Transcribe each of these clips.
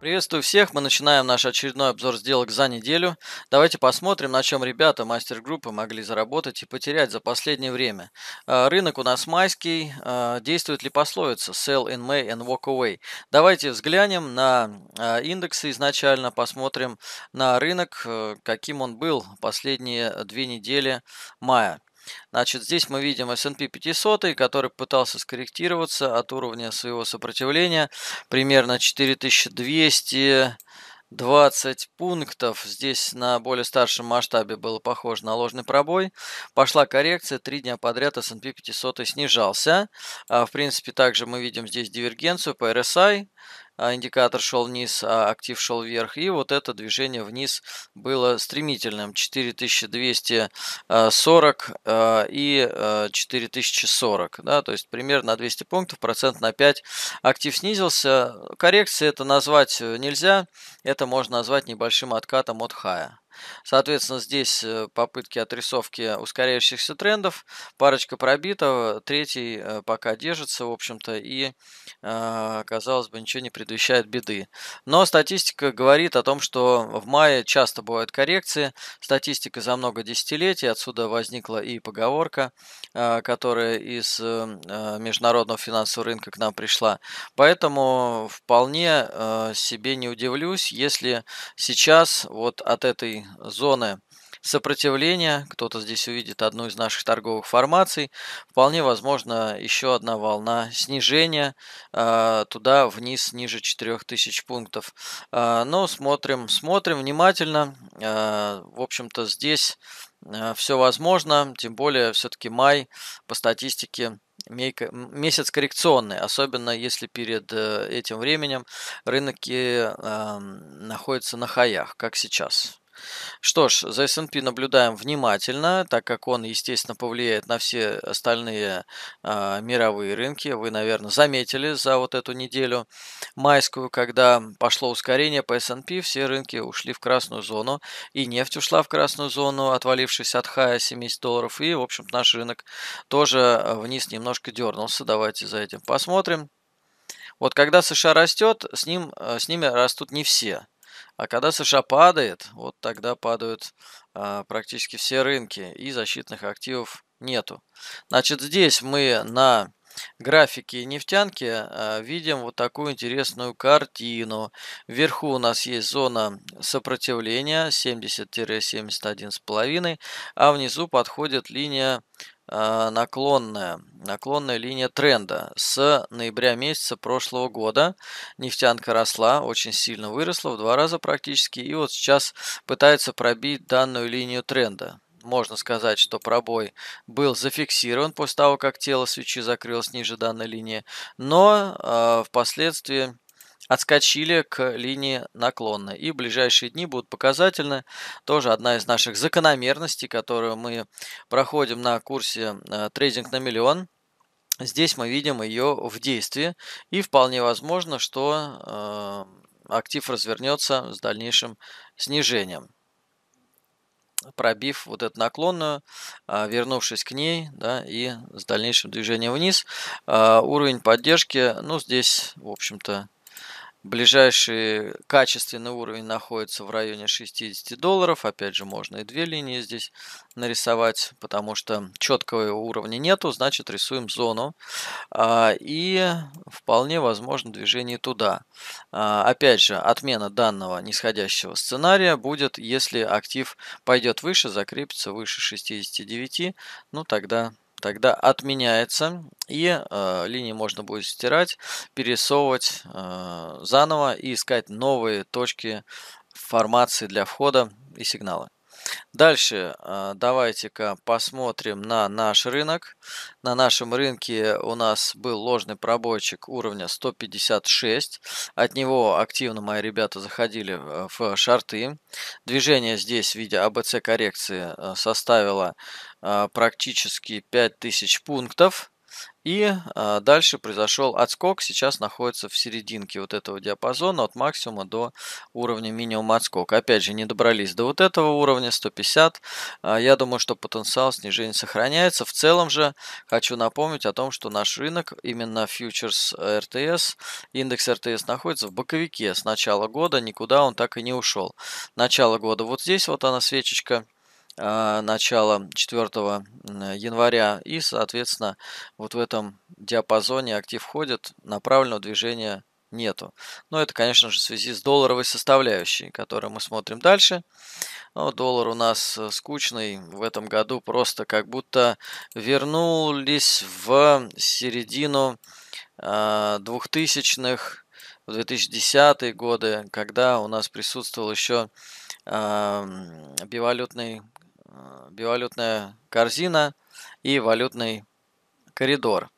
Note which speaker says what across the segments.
Speaker 1: Приветствую всех, мы начинаем наш очередной обзор сделок за неделю. Давайте посмотрим, на чем ребята мастер-группы могли заработать и потерять за последнее время. А, рынок у нас майский, а, действует ли пословица «sell in May and walk away». Давайте взглянем на а, индексы изначально, посмотрим на рынок, э, каким он был последние две недели мая. Значит, здесь мы видим S&P 500, который пытался скорректироваться от уровня своего сопротивления примерно 4200 20 пунктов. Здесь на более старшем масштабе было похоже на ложный пробой. Пошла коррекция, три дня подряд S&P 500 снижался. А, в принципе, также мы видим здесь дивергенцию по RSI. А, индикатор шел вниз, а актив шел вверх. И вот это движение вниз было стремительным. 4240 а, и 4040. А, да, то есть примерно на 200 пунктов, процент на 5 актив снизился. Коррекции это назвать э, нельзя. Это можно назвать небольшим откатом от хая. Соответственно, здесь э, попытки отрисовки ускоряющихся трендов. Парочка пробита, третий э, пока держится, в общем-то, и, э, казалось бы, ничего не предвещает беды. Но статистика говорит о том, что в мае часто бывают коррекции. Статистика за много десятилетий, отсюда возникла и поговорка, которая из эм, международного финансового рынка к нам пришла. Поэтому вполне себе не удивлюсь, если сейчас вот от этой зоны сопротивления. Кто-то здесь увидит одну из наших торговых формаций. Вполне возможно еще одна волна снижения э, туда вниз ниже 4000 пунктов. Э, но смотрим, смотрим внимательно. Э, в общем-то здесь все возможно, тем более все-таки май по статистике месяц коррекционный, особенно если перед э, этим временем рынки находятся на хаях, как сейчас. Что ж, за S&P наблюдаем внимательно, так как он, естественно, повлияет на все остальные э, мировые рынки. Вы, наверное, заметили за вот эту неделю майскую, когда пошло ускорение по S&P, все рынки ушли в красную зону, и нефть ушла в красную зону, отвалившись от хая 70 долларов, и, в общем наш рынок тоже а, вниз немножко дернулся. Давайте за этим посмотрим. Вот когда США растет, с, ним, а, с ними растут не все. А когда США падает, вот тогда падают а, практически все рынки и защитных активов нету. Значит, здесь мы на графике нефтянки а, видим вот такую интересную картину. Вверху у нас есть зона сопротивления 70-71,5, а внизу подходит линия а, наклонная, наклонная линия тренда. С ноября месяца прошлого года нефтянка росла, очень сильно выросла, в два раза практически, и вот сейчас пытается пробить данную линию тренда можно сказать, что пробой был зафиксирован после того, как тело свечи закрылось ниже данной линии, но э, впоследствии отскочили к линии наклонной. И ближайшие дни будут показательны. Тоже одна из наших закономерностей, которую мы проходим на курсе э, «Трейдинг на миллион». Здесь мы видим ее в действии. И вполне возможно, что э, актив развернется с дальнейшим снижением пробив вот эту наклонную, э, вернувшись к ней, да, и с дальнейшим движением вниз. Уровень поддержки, ну, здесь, в общем-то, Ближайший качественный уровень находится в районе 60 долларов. Опять же, можно и две линии здесь нарисовать, потому что четкого уровня нету, значит рисуем зону. А, и вполне возможно движение туда. А, опять же, отмена данного нисходящего сценария будет, если актив пойдет выше, закрепится выше 69, ну тогда тогда отменяется, и э, линии можно будет стирать, пересовывать э, заново и искать новые точки формации для входа и сигнала. Дальше а, давайте-ка посмотрим на наш рынок. На нашем рынке у нас был ложный пробойчик уровня 156. От него активно мои ребята заходили в шарты. Движение здесь в виде АБЦ коррекции э, составило а, практически 5000 пунктов. И э, дальше произошел отскок. Сейчас находится в серединке вот этого диапазона от максимума до уровня минимума отскока. Опять же, не добрались до вот этого уровня 150. Э, а, я думаю, что потенциал снижения сохраняется. В целом же хочу напомнить о том, что наш рынок, именно фьючерс э, РТС, индекс РТС находится в боковике с начала года. Никуда он так и не ушел. Начало года вот здесь вот она свечечка а, начала 4 января. И, соответственно, вот в этом диапазоне актив ходит, направленного движения нету. Но это, конечно же, в связи с долларовой составляющей, которую мы смотрим дальше. Но доллар у нас э, скучный в этом году, просто как будто вернулись в середину а, двухтысячных, в 2010 годы, когда у нас присутствовал еще бивалютный Э, бивалютная корзина и валютный коридор.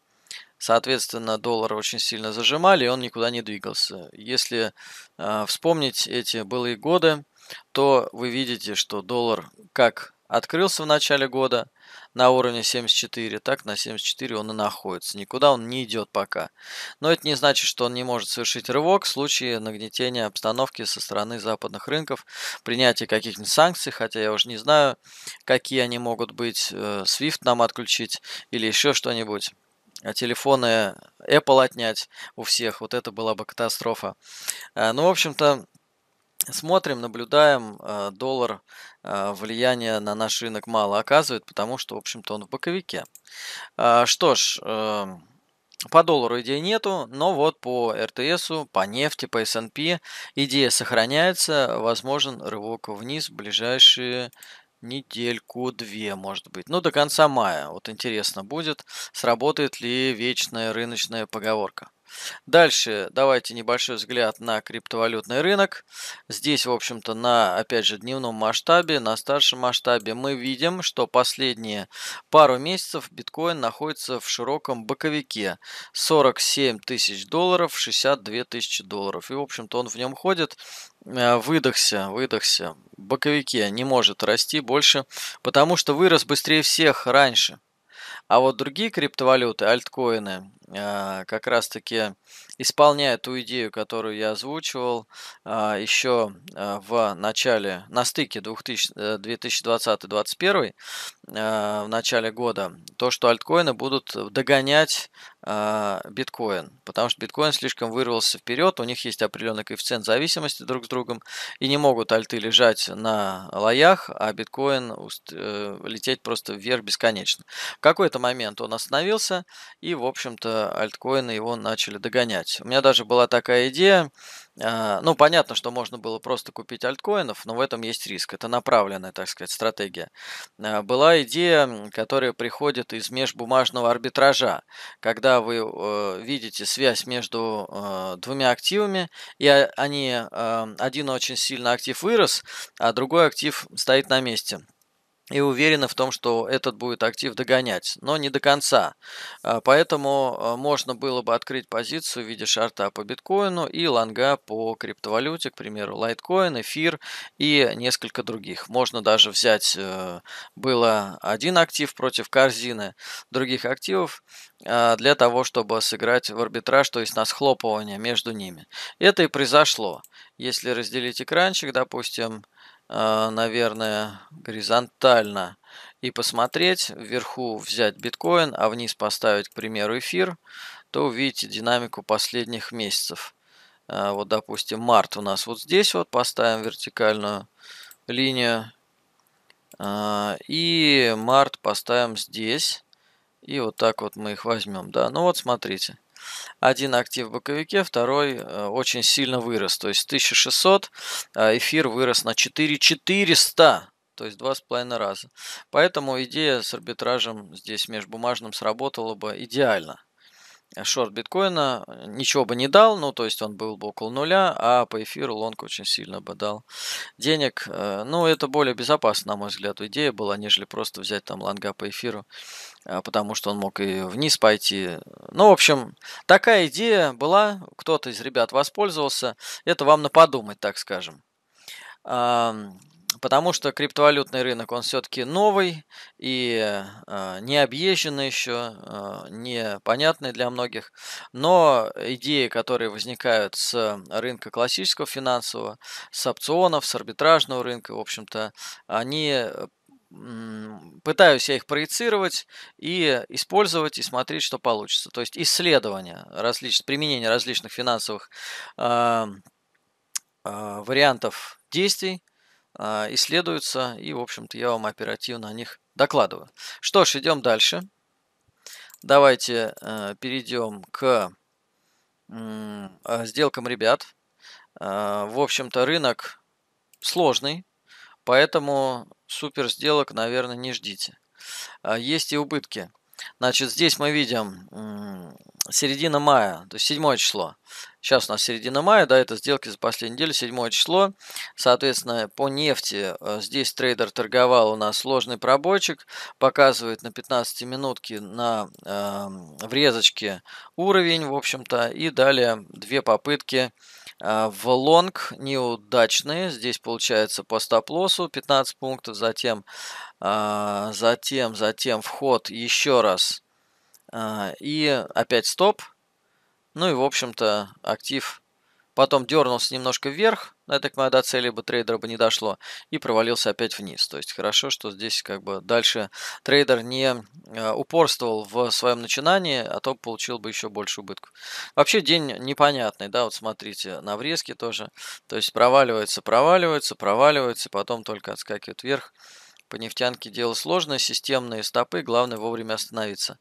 Speaker 1: Соответственно, доллар очень сильно зажимали, и он никуда не двигался. Если э, вспомнить эти былые годы, то вы видите, что доллар как открылся в начале года на уровне 74, так на 74 он и находится. Никуда он не идет пока. Но это не значит, что он не может совершить рывок в случае нагнетения обстановки со стороны западных рынков, принятия каких-нибудь санкций, хотя я уже не знаю, какие они могут быть, э, SWIFT нам отключить или еще что-нибудь А телефоны Apple отнять у всех, вот это была бы катастрофа. Э, ну, в общем-то, смотрим, наблюдаем, э, доллар э, влияние на наш рынок мало оказывает, потому что, в общем-то, он в боковике. А, что ж, эм, по доллару идей нету, но вот по РТСу, по нефти, по S&P идея сохраняется, возможен рывок вниз в ближайшие недельку-две, может быть. Ну, до конца мая. Вот интересно будет, сработает ли вечная рыночная поговорка. Дальше давайте небольшой взгляд на криптовалютный рынок. Здесь, в общем-то, на, опять же, дневном масштабе, на старшем масштабе мы видим, что последние пару месяцев биткоин находится в широком боковике. 47 тысяч долларов, 62 тысячи долларов. И, в общем-то, он в нем ходит э, выдохся, выдохся. боковике не может расти больше, потому что вырос быстрее всех раньше. А вот другие криптовалюты, альткоины, а, как раз-таки исполняя ту идею, которую я озвучивал а, еще а, в начале, на стыке 2020-2021, э, в начале года, то, что альткоины будут догонять биткоин, потому что биткоин слишком вырвался вперед, у них есть определенный коэффициент зависимости друг с другом, и не могут альты лежать на лоях, а биткоин э, лететь просто вверх бесконечно. В какой-то момент он остановился, и, в общем-то, альткоины его начали догонять. У меня даже была такая идея. А, ну, понятно, что можно было просто купить альткоинов, но в этом есть риск. Это направленная, так сказать, стратегия. А, была идея, которая приходит из межбумажного арбитража, когда вы видите связь между а, двумя активами, и они, один очень сильно актив вырос, а другой актив стоит на месте и уверены в том, что этот будет актив догонять, но не до конца. А, поэтому а, можно было бы открыть позицию в виде шарта по биткоину и лонга по криптовалюте, к примеру, лайткоин, эфир и несколько других. Можно даже взять, э, было один актив против корзины других активов, а, для того, чтобы сыграть в арбитраж, то есть на схлопывание между ними. Это и произошло. Если разделить экранчик, допустим, Э, наверное, горизонтально и посмотреть, вверху взять биткоин, а вниз поставить, к примеру, эфир, то увидите динамику последних месяцев. Э, вот, допустим, март у нас вот здесь вот поставим вертикальную линию. Э, и март поставим здесь. И вот так вот мы их возьмем. Да, ну вот смотрите один актив в боковике, второй э, очень сильно вырос. То есть 1600 а, эфир вырос на 4400 то есть два с половиной раза. Поэтому идея с арбитражем здесь межбумажным сработала бы идеально шорт биткоина ничего бы не дал, ну, то есть он был бы около нуля, а по эфиру лонг очень сильно бы дал денег. Э, ну, это более безопасно, на мой взгляд, идея была, нежели просто взять там лонга по эфиру, э, потому что он мог и вниз пойти. Ну, в общем, такая идея была, кто-то из ребят воспользовался. Это вам на подумать, так скажем. Потому что криптовалютный рынок, он все-таки новый и э, не объезженный еще, э, непонятный для многих. Но идеи, которые возникают с рынка классического финансового, с опционов, с арбитражного рынка, в общем-то, они пытаюсь я их проецировать и использовать и смотреть, что получится. То есть исследование различ... применение различных финансовых э, э, вариантов действий а, исследуются, и, в общем-то, я вам оперативно о них докладываю. Что ж, идем дальше. Давайте э, перейдем к а, сделкам ребят. А, в общем-то, рынок сложный, поэтому супер сделок, наверное, не ждите. Есть и убытки. Значит, здесь мы видим середина мая, то есть 7 число. Сейчас у нас середина мая, да, это сделки за последнюю неделю, 7 число. Соответственно, по нефти э, здесь трейдер торговал у нас сложный пробойчик, показывает на 15 минутке на э, врезочке уровень, в общем-то, и далее две попытки э, в лонг неудачные. Здесь получается по стоп-лоссу 15 пунктов, затем, э, затем, затем вход еще раз. И опять стоп, ну и, в общем-то, актив потом дернулся немножко вверх, я так понимаю, до цели бы трейдера бы не дошло, и провалился опять вниз. То есть хорошо, что здесь как бы дальше трейдер не а, упорствовал в своем начинании, а то получил бы еще больше убытков. Вообще день непонятный, да, вот смотрите, на врезке тоже. То есть проваливается, проваливается, проваливается, потом только отскакивает вверх. По нефтянке дело сложное, системные стопы, главное вовремя остановиться.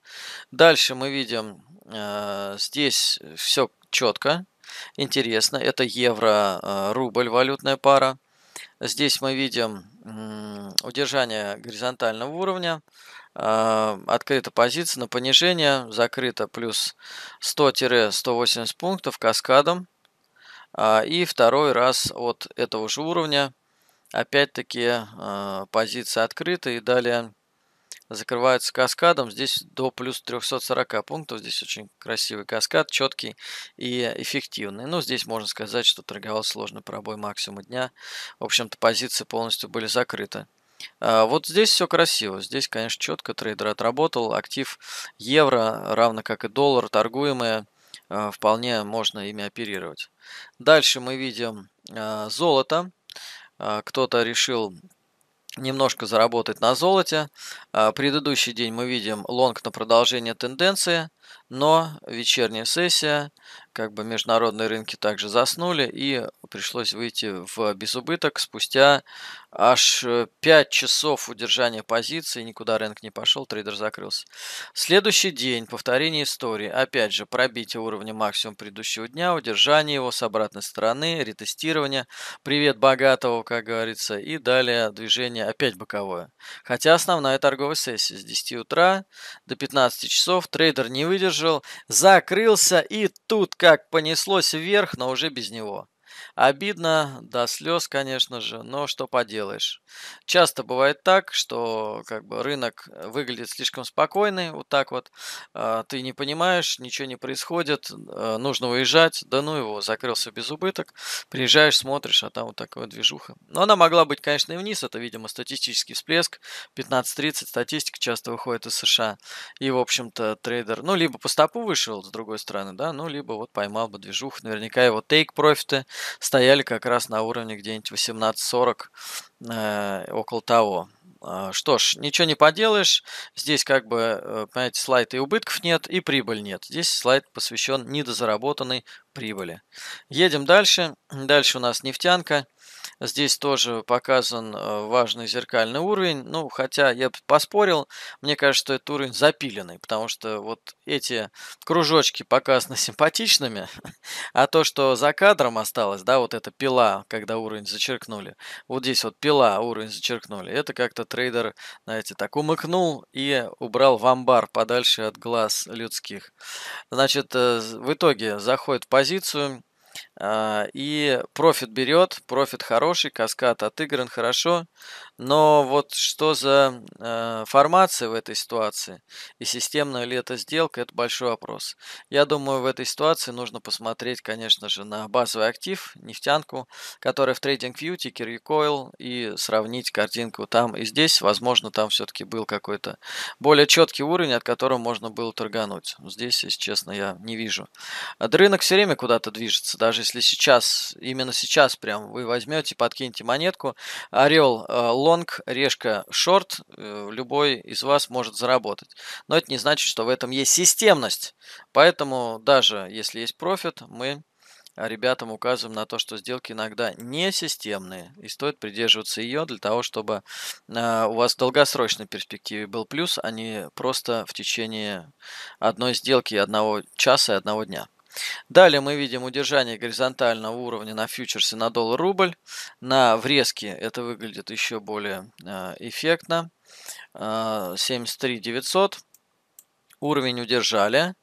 Speaker 1: Дальше мы видим, э, здесь все четко, интересно. Это евро-рубль, э, валютная пара. Здесь мы видим удержание горизонтального уровня. Э, открыта позиция на понижение, закрыта плюс 100-180 пунктов каскадом. А, и второй раз от этого же уровня Опять-таки а, позиции открыты и далее закрываются каскадом. Здесь до плюс 340 пунктов. Здесь очень красивый каскад, четкий и эффективный. Ну, здесь можно сказать, что торговал сложный пробой максимума дня. В общем-то, позиции полностью были закрыты. А, вот здесь все красиво. Здесь, конечно, четко трейдер отработал. Актив евро, равно как и доллар, торгуемые. А, вполне можно ими оперировать. Дальше мы видим золото. А, кто-то решил немножко заработать на золоте. А, предыдущий день мы видим лонг на продолжение тенденции, но вечерняя сессия как бы международные рынки также заснули, и пришлось выйти в безубыток спустя аж 5 э, часов удержания позиции, никуда рынок не пошел, трейдер закрылся. Следующий день, повторение истории, опять же, пробитие уровня максимум предыдущего дня, удержание его с обратной стороны, ретестирование, привет богатого, как говорится, и далее движение опять боковое. Хотя основная торговая сессия с 10 утра до 15 часов, трейдер не выдержал, закрылся, и тут, как как понеслось вверх, но уже без него. Обидно, до слез, конечно же, но что поделаешь. Часто бывает так, что как бы рынок э, выглядит слишком спокойный, вот так вот. А, ты не понимаешь, ничего не происходит, э, нужно уезжать, да ну его, закрылся без убыток. Приезжаешь, смотришь, а там вот такая движуха. Но она могла быть, конечно, и вниз, это, видимо, статистический всплеск. 15-30 статистика часто выходит из США. И, в общем-то, трейдер, ну, либо по стопу вышел, с другой стороны, да, ну, либо вот поймал бы движух, наверняка его тейк-профиты стояли как раз на уровне где-нибудь 18.40, э, около того. А, что ж, ничего не поделаешь. Здесь как бы, э, понимаете, слайд и убытков нет, и прибыль нет. Здесь слайд посвящен недозаработанной прибыли. Едем дальше. Дальше у нас нефтянка. Здесь тоже показан э, важный зеркальный уровень. Ну, хотя я поспорил, мне кажется, что этот уровень запиленный, потому что вот эти кружочки показаны симпатичными, а то, что за кадром осталось, да, вот эта пила, когда уровень зачеркнули, вот здесь вот пила, уровень зачеркнули, это как-то трейдер, знаете, так умыкнул и убрал в амбар подальше от глаз людских. Значит, э, в итоге заходит в позицию, а, и профит берет, профит хороший, каскад отыгран хорошо. Но вот что за э, формация в этой ситуации и системная ли это сделка, это большой вопрос. Я думаю, в этой ситуации нужно посмотреть, конечно же, на базовый актив, нефтянку, которая в TradingView, Ticker Recoil, и сравнить картинку там и здесь. Возможно, там все-таки был какой-то более четкий уровень, от которого можно было торгануть. Здесь, если честно, я не вижу. А рынок все время куда-то движется, даже если сейчас, именно сейчас прям вы возьмете, подкинете монетку. Орел, э, лонг, решка шорт, э, любой из вас может заработать. Но это не значит, что в этом есть системность. Поэтому даже если есть профит, мы ребятам указываем на то, что сделки иногда не системные, и стоит придерживаться ее для того, чтобы э, у вас в долгосрочной перспективе был плюс, а не просто в течение одной сделки, одного часа и одного дня. Далее мы видим удержание горизонтального уровня на фьючерсе на доллар-рубль. На врезке это выглядит еще более э, эффектно. 73 э, 900. Уровень удержали.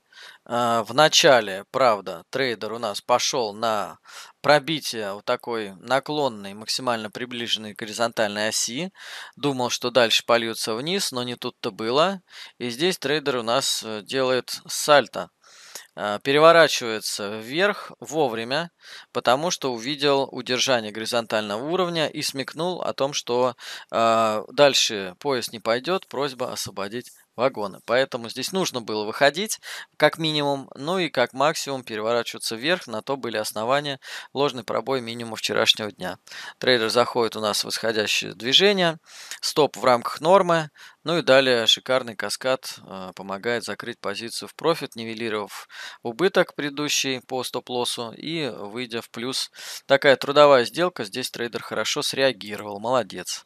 Speaker 1: Э, в начале, правда, трейдер у нас пошел на пробитие вот такой наклонной, максимально приближенной горизонтальной оси. Думал, что дальше польется вниз, но не тут-то было. И здесь трейдер у нас делает сальто Э, переворачивается вверх вовремя, потому что увидел удержание горизонтального уровня и смекнул о том, что э, дальше поезд не пойдет, просьба освободить вагоны. Поэтому здесь нужно было выходить, как минимум, ну и как максимум переворачиваться вверх. На то были основания ложный пробой минимум вчерашнего дня. Трейдер заходит у нас в восходящее движение, стоп в рамках нормы, ну и далее шикарный каскад э, помогает закрыть позицию в профит, нивелировав убыток предыдущий по стоп-лоссу и выйдя в плюс. Такая трудовая сделка, здесь трейдер хорошо среагировал, молодец.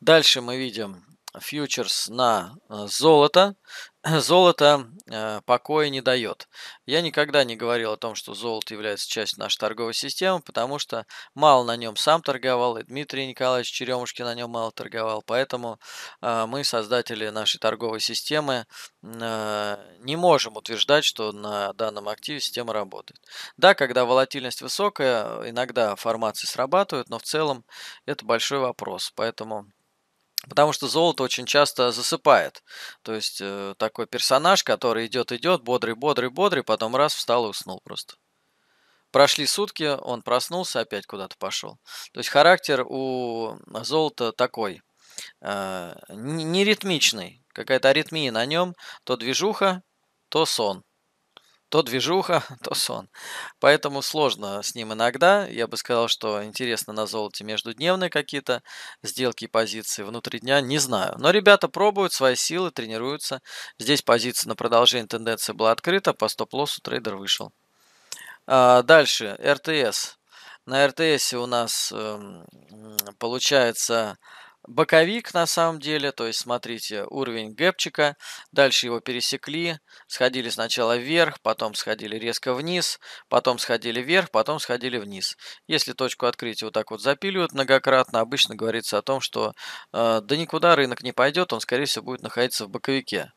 Speaker 1: Дальше мы видим фьючерс на э, золото. Золото э, покоя не дает. Я никогда не говорил о том, что золото является частью нашей торговой системы, потому что мало на нем сам торговал, и Дмитрий Николаевич Черемушкин на нем мало торговал. Поэтому э, мы, создатели нашей торговой системы, не можем утверждать, что на данном активе система работает. Да, когда волатильность высокая, иногда формации срабатывают, но в целом это большой вопрос. Поэтому Потому что золото очень часто засыпает. То есть э, такой персонаж, который идет, идет, бодрый, бодрый, бодрый, потом раз встал и уснул просто. Прошли сутки, он проснулся, опять куда-то пошел. То есть характер у золота такой, э, неритмичный. Какая-то аритмия на нем, то движуха, то сон то движуха, то сон. Поэтому сложно с ним иногда. Я бы сказал, что интересно на золоте междудневные какие-то сделки и позиции внутри дня, не знаю. Но ребята пробуют свои силы, тренируются. Здесь позиция на продолжение тенденции была открыта, по стоп-лоссу трейдер вышел. А дальше, РТС. На РТС у нас эм, получается боковик на самом деле, то есть смотрите уровень гэпчика, дальше его пересекли, сходили сначала вверх, потом сходили резко вниз, потом сходили вверх, потом сходили вниз. Если точку открытия вот так вот запиливают многократно, обычно говорится о том, что э, да никуда рынок не пойдет, он скорее всего будет находиться в боковике.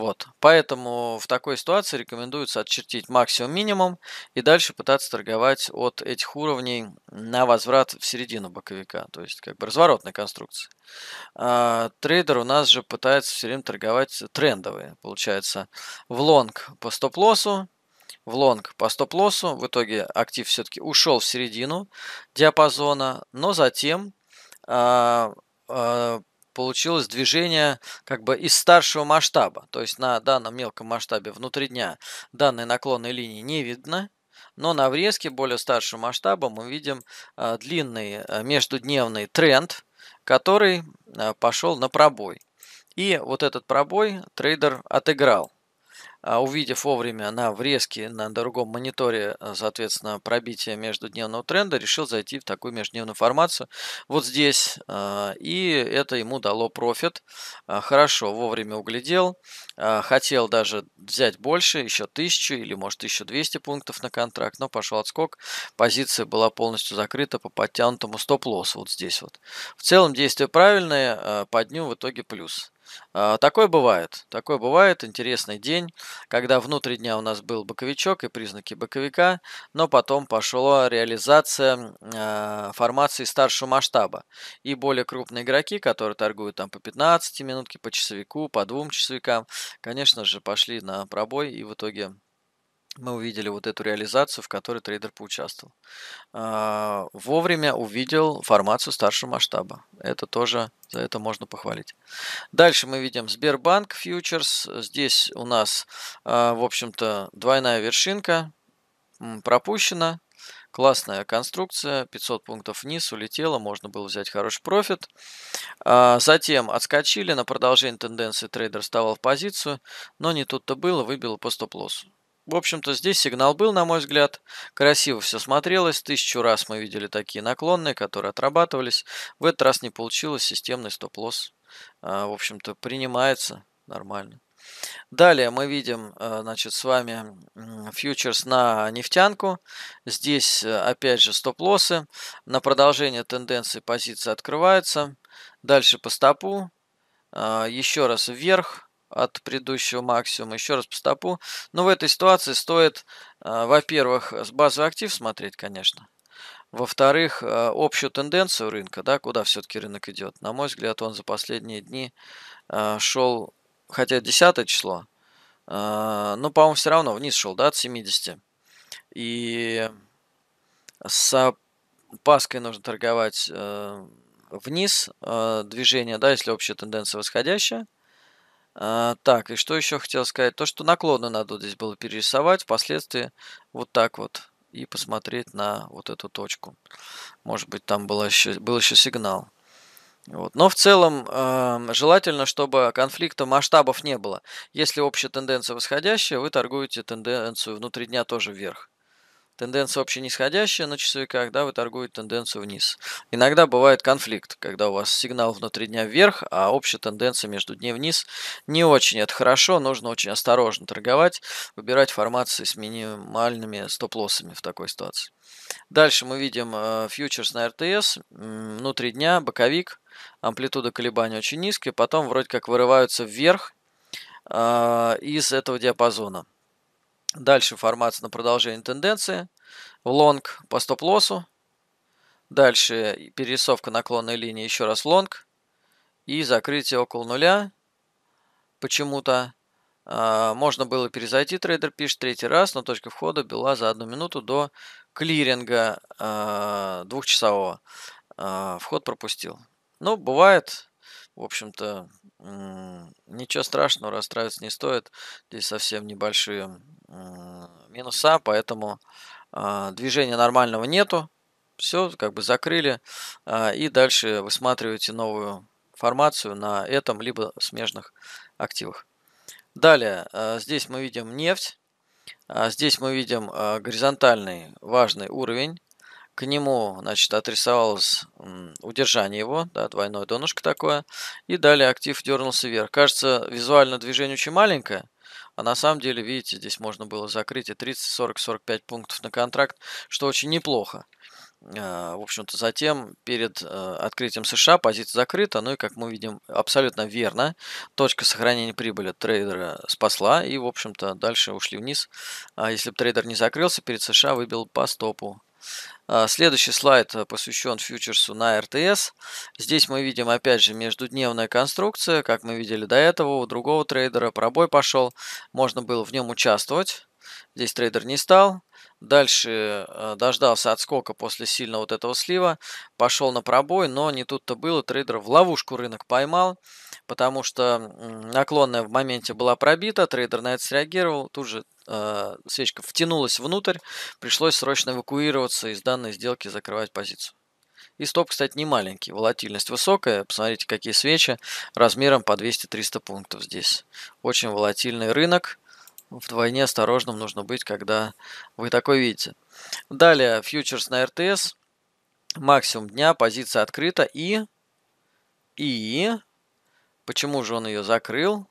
Speaker 1: Вот. Поэтому в такой ситуации рекомендуется отчертить максимум-минимум и дальше пытаться торговать от этих уровней на возврат в середину боковика, то есть как бы разворотной конструкции. А, трейдер у нас же пытается все время торговать трендовые, получается, в лонг по стоп-лоссу, в лонг по стоп-лоссу, в итоге актив все-таки ушел в середину диапазона, но затем а, а получилось движение как бы из старшего масштаба. То есть на данном мелком масштабе внутри дня данной наклонной линии не видно, но на врезке более старшего масштаба мы видим а, длинный а, междудневный тренд, который а, пошел на пробой. И вот этот пробой трейдер отыграл. А увидев вовремя на врезке на другом мониторе, э, соответственно, пробитие междудневного тренда, решил зайти в такую междневную формацию вот здесь. Э, и это ему дало профит. А, хорошо, вовремя углядел. А, хотел даже взять больше, еще 1000 или может еще 1200 пунктов на контракт, но пошел отскок. Позиция была полностью закрыта по подтянутому стоп-лоссу вот здесь вот. В целом действие правильное по дню в итоге плюс. А, такое бывает. Такое бывает. Интересный день, когда внутри дня у нас был боковичок и признаки боковика, но потом пошла реализация а, формации старшего масштаба. И более крупные игроки, которые торгуют там по 15 минутке, по часовику, по двум часовикам, конечно же, пошли на пробой и в итоге мы увидели вот эту реализацию, в которой трейдер поучаствовал. А, вовремя увидел формацию старшего масштаба. Это тоже, за это можно похвалить. Дальше мы видим Сбербанк фьючерс. Здесь у нас, а, в общем-то, двойная вершинка пропущена. Классная конструкция, 500 пунктов вниз, улетела, можно было взять хороший профит. А, затем отскочили, на продолжение тенденции трейдер вставал в позицию, но не тут-то было, выбило по стоп-лоссу. В общем-то, здесь сигнал был, на мой взгляд. Красиво все смотрелось. Тысячу раз мы видели такие наклонные, которые отрабатывались. В этот раз не получилось. Системный стоп-лосс, а, в общем-то, принимается нормально. Далее мы видим, э, значит, с вами фьючерс на нефтянку. Здесь, э, опять же, стоп-лоссы. На продолжение тенденции позиции открывается. Дальше по стопу. А, еще раз вверх от предыдущего максимума. Еще раз по стопу. Но в этой ситуации стоит, а, во-первых, с базы актив смотреть, конечно. Во-вторых, а, общую тенденцию рынка, да, куда все-таки рынок идет. На мой взгляд, он за последние дни а, шел, хотя 10 число, но, по-моему, все равно вниз шел, да, от 70. И с паской нужно торговать э, вниз э, движение, да, если общая тенденция восходящая – а, так, и что еще хотел сказать? То, что наклоны надо вот здесь было перерисовать впоследствии вот так вот и посмотреть на вот эту точку. Может быть, там было еще, был еще сигнал. Вот. Но в целом э, желательно, чтобы конфликта масштабов не было. Если общая тенденция восходящая, вы торгуете тенденцию внутри дня тоже вверх тенденция общая нисходящая на часовиках, да, вы торгуете тенденцию вниз. Иногда бывает конфликт, когда у вас сигнал внутри дня вверх, а общая тенденция между дней вниз не очень. Это хорошо, нужно очень осторожно торговать, выбирать формации с минимальными стоп-лоссами в такой ситуации. Дальше мы видим э, фьючерс на РТС, внутри дня, боковик, амплитуда колебаний очень низкая, потом вроде как вырываются вверх э, из этого диапазона. Дальше формация на продолжение тенденции. Лонг по стоп-лоссу. Дальше перерисовка наклонной линии, еще раз лонг. И закрытие около нуля. Почему-то а, можно было перезайти, трейдер пишет, третий раз, но точка входа была за одну минуту до клиринга а, двухчасового. А, вход пропустил. Ну, бывает, в общем-то, ничего страшного, расстраиваться не стоит. Здесь совсем небольшие минуса, поэтому а, движения нормального нету. Все, как бы закрыли. А, и дальше высматриваете новую формацию на этом, либо смежных активах. Далее, а, здесь мы видим нефть. Здесь мы видим горизонтальный важный уровень к нему, значит, отрисовалось удержание его, да, двойное донышко такое, и далее актив дернулся вверх. Кажется, визуально движение очень маленькое, а на самом деле, видите, здесь можно было закрыть и 30, 40, 45 пунктов на контракт, что очень неплохо. А, в общем-то, затем перед э, открытием США позиция закрыта. Ну и, как мы видим, абсолютно верно. Точка сохранения прибыли трейдера спасла. И, в общем-то, дальше ушли вниз. А если бы трейдер не закрылся, перед США выбил по стопу. А, следующий слайд э, посвящен фьючерсу на РТС. Здесь мы видим, опять же, междудневная конструкция. Как мы видели до этого, у другого трейдера пробой пошел. Можно было в нем участвовать. Здесь трейдер не стал. Дальше э, дождался отскока после сильного вот этого слива. Пошел на пробой, но не тут-то было. Трейдер в ловушку рынок поймал, потому что наклонная в моменте была пробита. Трейдер на это среагировал. Тут же э, свечка втянулась внутрь, пришлось срочно эвакуироваться из данной сделки и закрывать позицию. И стоп, кстати, не маленький. Волатильность высокая. Посмотрите, какие свечи размером по 200-300 пунктов здесь. Очень волатильный рынок. Вдвойне осторожным нужно быть, когда вы такой видите. Далее, фьючерс на РТС. Максимум дня, позиция открыта. И... И... Почему же он ее закрыл?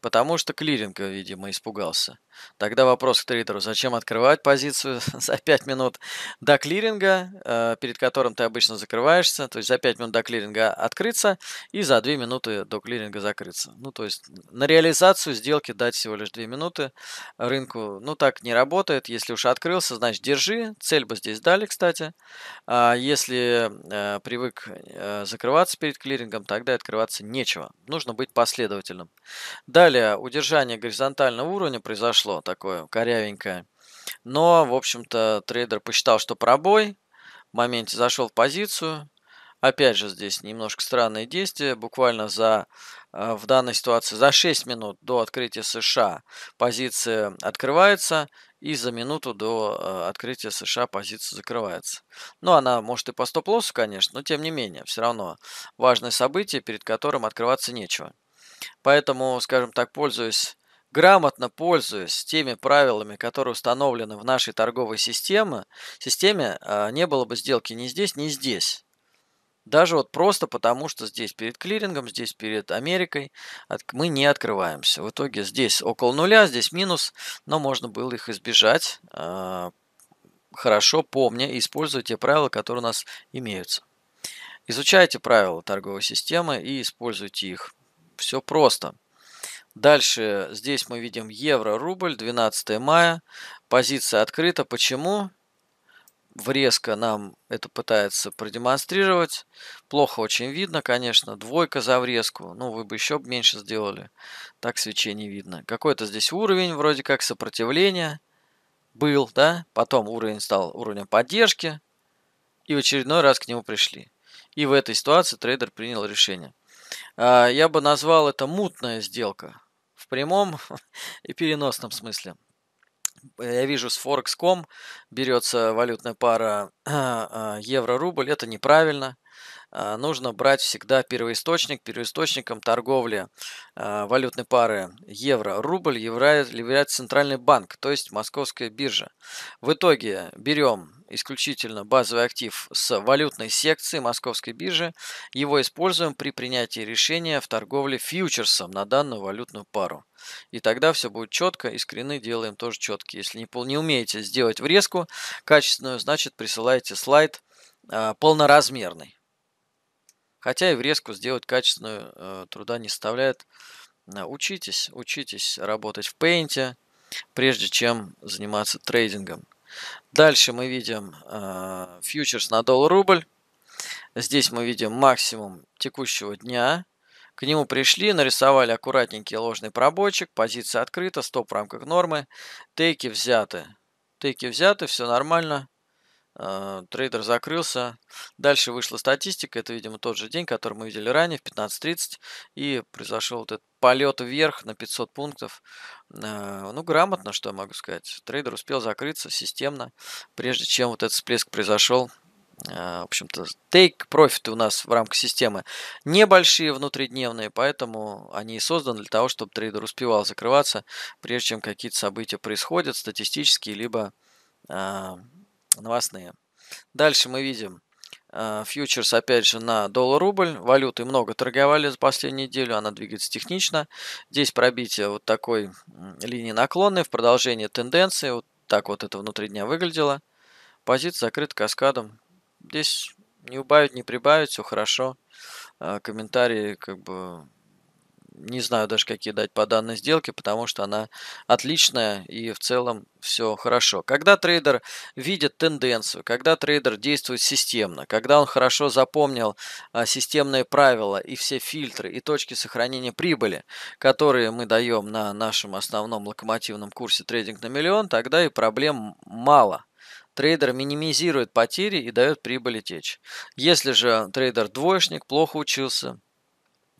Speaker 1: Потому что клиринга, видимо, испугался. Тогда вопрос к трейдеру, зачем открывать позицию за 5 минут до клиринга, э, перед которым ты обычно закрываешься, то есть за 5 минут до клиринга открыться и за 2 минуты до клиринга закрыться. Ну, то есть на реализацию сделки дать всего лишь 2 минуты рынку, ну, так не работает. Если уж открылся, значит, держи. Цель бы здесь дали, кстати. А если э, привык э, закрываться перед клирингом, тогда открываться нечего. Нужно быть последовательным. Далее, удержание горизонтального уровня произошло пришло такое корявенькое. Но, в общем-то, трейдер посчитал, что пробой. В моменте зашел в позицию. Опять же, здесь немножко странные действия. Буквально за, э, в данной ситуации за 6 минут до открытия США позиция открывается. И за минуту до э, открытия США позиция закрывается. Ну, она может и по стоп-лоссу, конечно, но тем не менее, все равно важное событие, перед которым открываться нечего. Поэтому, скажем так, пользуясь грамотно пользуясь теми правилами, которые установлены в нашей торговой системе, системе а, не было бы сделки ни здесь, ни здесь. Даже вот просто потому, что здесь перед клирингом, здесь перед Америкой мы не открываемся. В итоге здесь около нуля, здесь минус, но можно было их избежать. А, хорошо помня и используя те правила, которые у нас имеются. Изучайте правила торговой системы и используйте их. Все просто. Дальше здесь мы видим евро-рубль, 12 мая. Позиция открыта. Почему? Врезка нам это пытается продемонстрировать. Плохо очень видно, конечно. Двойка за врезку. Ну, вы бы еще меньше сделали. Так свечей не видно. Какой-то здесь уровень, вроде как сопротивление. Был, да? Потом уровень стал уровнем поддержки. И в очередной раз к нему пришли. И в этой ситуации трейдер принял решение – а, я бы назвал это мутная сделка в прямом и переносном смысле. Э, я вижу, с Forex.com берется валютная пара а, евро-рубль. Это неправильно. А, нужно брать всегда первоисточник. Первоисточником торговли валютной пары евро-рубль является Центральный банк, то есть Московская биржа. В итоге берем исключительно базовый актив с валютной секции Московской биржи. Его используем при принятии решения в торговле фьючерсом на данную валютную пару. И тогда все будет четко, и скрины делаем тоже четкие. Если не, не умеете сделать врезку качественную, значит присылайте слайд э, полноразмерный. Хотя и врезку сделать качественную э, труда не составляет. Э, учитесь, учитесь работать в пейнте, прежде чем заниматься трейдингом. Дальше мы видим э, фьючерс на доллар-рубль. Здесь мы видим максимум текущего дня. К нему пришли, нарисовали аккуратненький ложный пробойчик, позиция открыта, стоп в рамках нормы, тейки взяты. Тейки взяты, все нормально. Э, трейдер закрылся. Дальше вышла статистика. Это, видимо, тот же день, который мы видели ранее, в 15.30. И произошел вот этот полет вверх на 500 пунктов. Э, ну, грамотно, что я могу сказать. Трейдер успел закрыться системно, прежде чем вот этот всплеск произошел. Э, в общем-то, тейк профиты у нас в рамках системы небольшие внутридневные, поэтому они и созданы для того, чтобы трейдер успевал закрываться, прежде чем какие-то события происходят, статистические, либо новостные. Дальше мы видим э, фьючерс, опять же, на доллар-рубль. Валюты много торговали за последнюю неделю, она двигается технично. Здесь пробитие вот такой линии наклонной в продолжение тенденции. Вот так вот это внутри дня выглядело. Позиция закрыта каскадом. Здесь не убавить, не прибавить, все хорошо. Э, комментарии как бы не знаю даже, какие дать по данной сделке, потому что она отличная и в целом все хорошо. Когда трейдер видит тенденцию, когда трейдер действует системно, когда он хорошо запомнил а, системные правила и все фильтры и точки сохранения прибыли, которые мы даем на нашем основном локомотивном курсе трейдинг на миллион, тогда и проблем мало трейдер минимизирует потери и дает прибыли течь. Если же трейдер двоечник, плохо учился,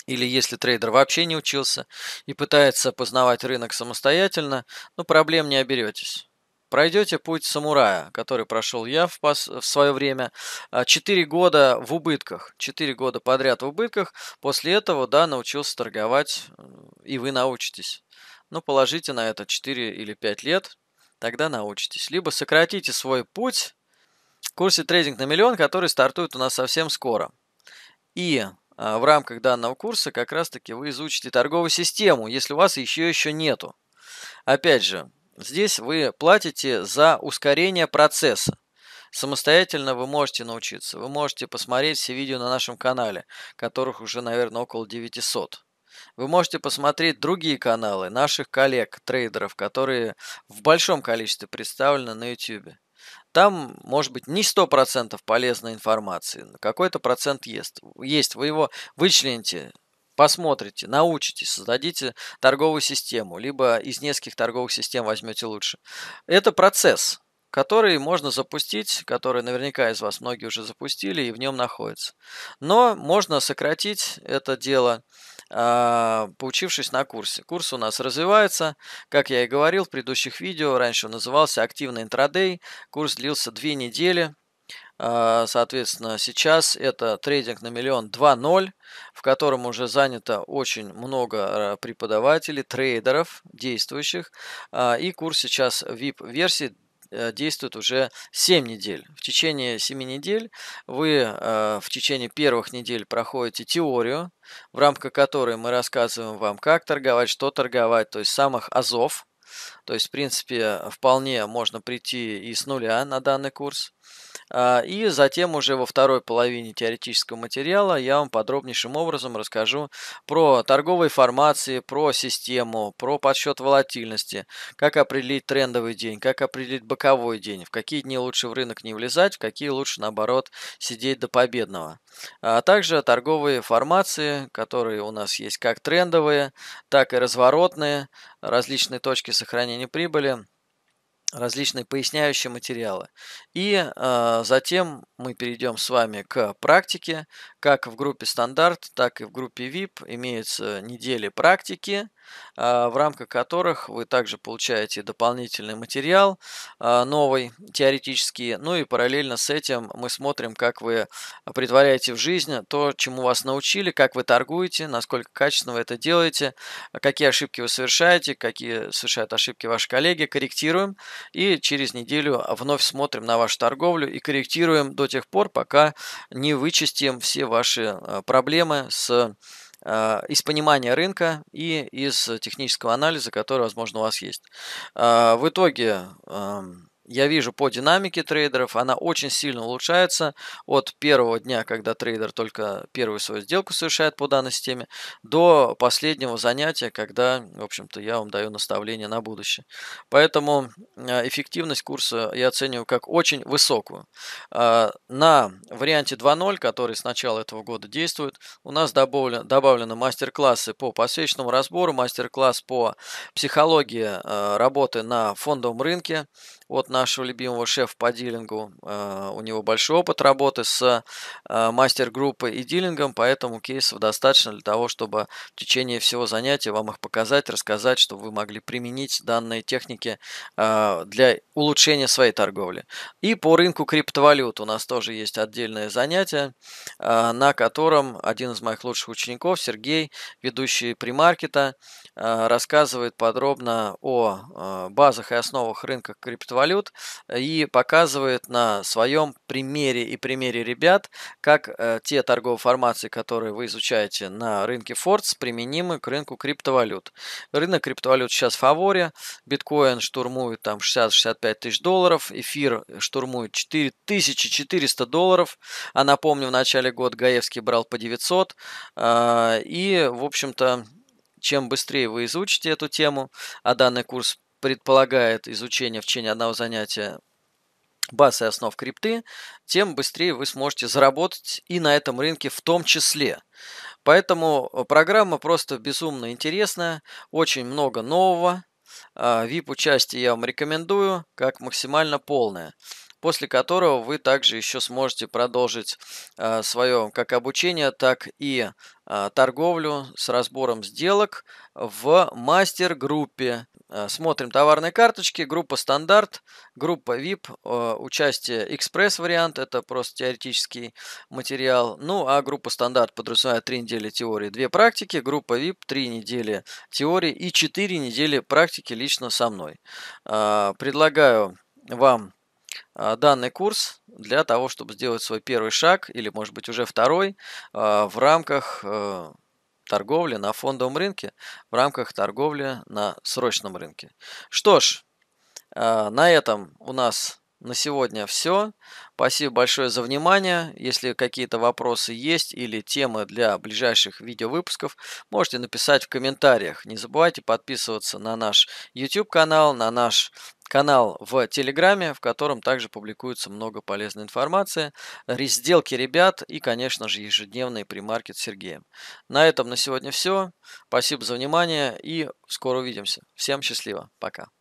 Speaker 1: или если трейдер вообще не учился и пытается познавать рынок самостоятельно, но ну, проблем не оберетесь. Пройдете путь самурая, который прошел я в, пас, в свое время, а, четыре года в убытках, четыре года подряд в убытках, после этого, да, научился торговать, э, и вы научитесь. Но ну, положите на это 4 или 5 лет, тогда научитесь. Либо сократите свой путь в курсе «Трейдинг на миллион», который стартует у нас совсем скоро. И а, в рамках данного курса как раз-таки вы изучите торговую систему, если у вас еще еще нету. Опять же, здесь вы платите за ускорение процесса. Самостоятельно вы можете научиться. Вы можете посмотреть все видео на нашем канале, которых уже, наверное, около 900. Вы можете посмотреть другие каналы наших коллег, трейдеров, которые в большом количестве представлены на YouTube. Там, может быть, не 100% полезной информации, какой-то процент есть. есть. Вы его вычлените, посмотрите, научитесь, создадите торговую систему, либо из нескольких торговых систем возьмете лучше. Это процесс, который можно запустить, который наверняка из вас многие уже запустили и в нем находится. Но можно сократить это дело, а, поучившись на курсе. Курс у нас развивается, как я и говорил в предыдущих видео, раньше он назывался «Активный интрадей», курс длился две недели, а, Соответственно, сейчас это трейдинг на миллион 2.0, в котором уже занято очень много а, преподавателей, трейдеров действующих. И курс сейчас VIP-версии Э, действует уже 7 недель. В течение 7 недель вы э, в течение первых недель проходите теорию, в рамках которой мы рассказываем вам, как торговать, что торговать, то есть самых азов, то есть, в принципе, вполне можно прийти и с нуля на данный курс. А, и затем уже во второй половине теоретического материала я вам подробнейшим образом расскажу про торговые формации, про систему, про подсчет волатильности, как определить трендовый день, как определить боковой день, в какие дни лучше в рынок не влезать, в какие лучше, наоборот, сидеть до победного. А также торговые формации, которые у нас есть как трендовые, так и разворотные, различные точки сохранения не прибыли различные поясняющие материалы. И э, затем мы перейдем с вами к практике. Как в группе стандарт, так и в группе VIP имеются недели практики, э, в рамках которых вы также получаете дополнительный материал э, новый, теоретический. Ну и параллельно с этим мы смотрим, как вы притворяете в жизнь то, чему вас научили, как вы торгуете, насколько качественно вы это делаете, какие ошибки вы совершаете, какие совершают ошибки ваши коллеги, корректируем и через неделю вновь смотрим на вашу торговлю и корректируем до тех пор, пока не вычистим все ваши э, проблемы с э, из понимания рынка и из технического анализа, который, возможно, у вас есть. Э, в итоге эм, я вижу по динамике трейдеров, она очень сильно улучшается от первого дня, когда трейдер только первую свою сделку совершает по данной системе, до последнего занятия, когда, в общем-то, я вам даю наставление на будущее. Поэтому а, эффективность курса я оцениваю как очень высокую. А, на варианте 2.0, который с начала этого года действует, у нас добавлено, добавлены мастер-классы по посвечному разбору, мастер-класс по психологии а, работы на фондовом рынке, от нашего любимого шефа по дилингу. А, у него большой опыт работы с а, мастер-группой и дилингом, поэтому кейсов достаточно для того, чтобы в течение всего занятия вам их показать, рассказать, чтобы вы могли применить данные техники а, для улучшения своей торговли. И по рынку криптовалют у нас тоже есть отдельное занятие, на котором один из моих лучших учеников, Сергей, ведущий примаркета, рассказывает подробно о базах и основах рынка криптовалют валют и показывает на своем примере и примере ребят, как э, те торговые формации, которые вы изучаете на рынке Фордс, применимы к рынку криптовалют. Рынок криптовалют сейчас в фаворе. Биткоин штурмует там 60-65 тысяч долларов, эфир штурмует 4400 долларов, а напомню, в начале года Гаевский брал по 900, э, и, в общем-то, чем быстрее вы изучите эту тему, а данный курс предполагает изучение в течение одного занятия базы и основ крипты, тем быстрее вы сможете заработать и на этом рынке в том числе. Поэтому э, программа просто безумно интересная, очень много нового. А, VIP-участие я вам рекомендую, как максимально полное после которого вы также еще сможете продолжить а, свое как обучение, так и а, торговлю с разбором сделок в мастер-группе. А, смотрим товарные карточки, группа стандарт, группа VIP, участие экспресс-вариант, это просто теоретический материал. Ну, а группа стандарт подразумевает 3 недели теории, 2 практики, группа VIP 3 недели теории и 4 недели практики лично со мной. Предлагаю вам а, данный курс для того, чтобы сделать свой первый шаг или, может быть, уже второй а, в рамках э, торговли на фондовом рынке, в рамках торговли на срочном рынке. Что ж, а, на этом у нас на сегодня все. Спасибо большое за внимание. Если какие-то вопросы есть или темы для ближайших видеовыпусков, можете написать в комментариях. Не забывайте подписываться на наш YouTube-канал, на наш канал в Телеграме, в котором также публикуется много полезной информации, резделки ребят и, конечно же, ежедневный примаркет с Сергеем. На этом на сегодня все. Спасибо за внимание и скоро увидимся. Всем счастливо. Пока.